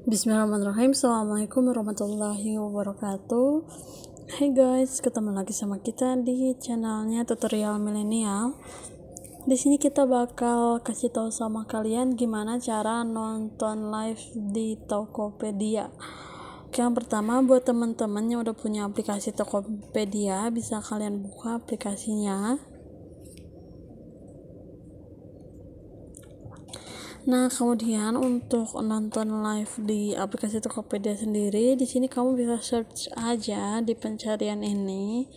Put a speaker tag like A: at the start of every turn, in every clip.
A: Bismillahirrahmanirrahim Assalamualaikum warahmatullahi wabarakatuh Hai guys, ketemu lagi sama kita di channelnya tutorial milenial Di sini kita bakal kasih tahu sama kalian gimana cara nonton live di Tokopedia yang pertama buat teman-teman yang udah punya aplikasi Tokopedia bisa kalian buka aplikasinya Nah, kemudian untuk nonton live di aplikasi Tokopedia sendiri, di sini kamu bisa search aja di pencarian ini.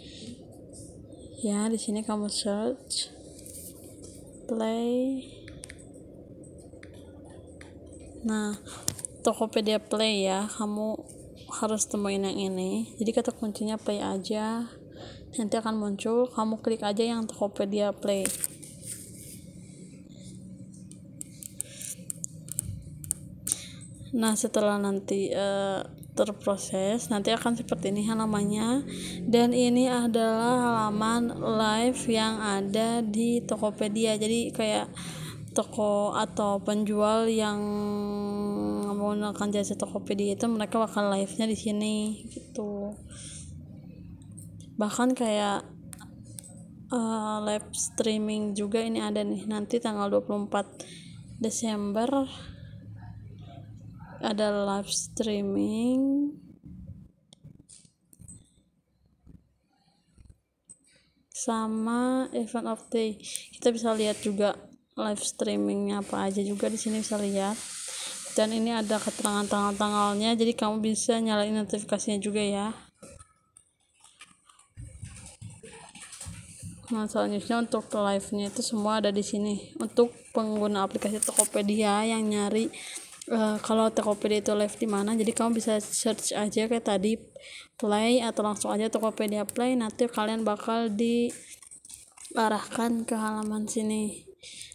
A: Ya, di sini kamu search play. Nah, Tokopedia Play ya, kamu harus temuin yang ini. Jadi kata kuncinya play aja. Nanti akan muncul, kamu klik aja yang Tokopedia Play. Nah, setelah nanti uh, terproses, nanti akan seperti ini halamannya. Dan ini adalah halaman live yang ada di Tokopedia. Jadi kayak toko atau penjual yang menggunakan jasa Tokopedia itu mereka bakal live-nya di sini gitu. Bahkan kayak uh, live streaming juga ini ada nih nanti tanggal 24 Desember ada live streaming sama event of day kita bisa lihat juga live streamingnya apa aja juga di sini bisa lihat dan ini ada keterangan tanggal-tanggalnya jadi kamu bisa nyalain notifikasinya juga ya Nah, selanjutnya untuk live-nya itu semua ada di sini. Untuk pengguna aplikasi Tokopedia yang nyari uh, kalau Tokopedia itu live di mana jadi kamu bisa search aja kayak tadi play atau langsung aja Tokopedia play nanti kalian bakal di arahkan ke halaman sini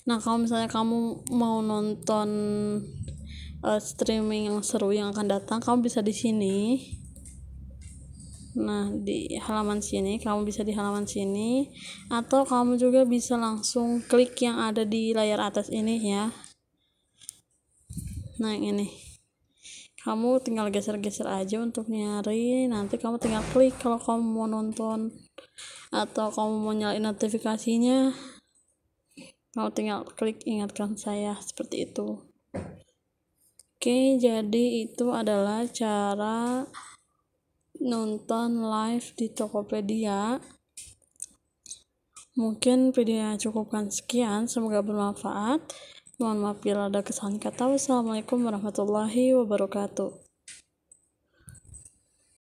A: nah kalau misalnya kamu mau nonton uh, streaming yang seru yang akan datang kamu bisa di sini nah di halaman sini kamu bisa di halaman sini atau kamu juga bisa langsung klik yang ada di layar atas ini ya nah ini kamu tinggal geser-geser aja untuk nyari nanti kamu tinggal klik kalau kamu mau nonton atau kamu mau nyalain notifikasinya kamu tinggal klik ingatkan saya seperti itu oke jadi itu adalah cara nonton live di Tokopedia mungkin videonya cukupkan sekian semoga bermanfaat Mohon maaf bila ada kesalahan kata. Wassalamualaikum warahmatullahi wabarakatuh.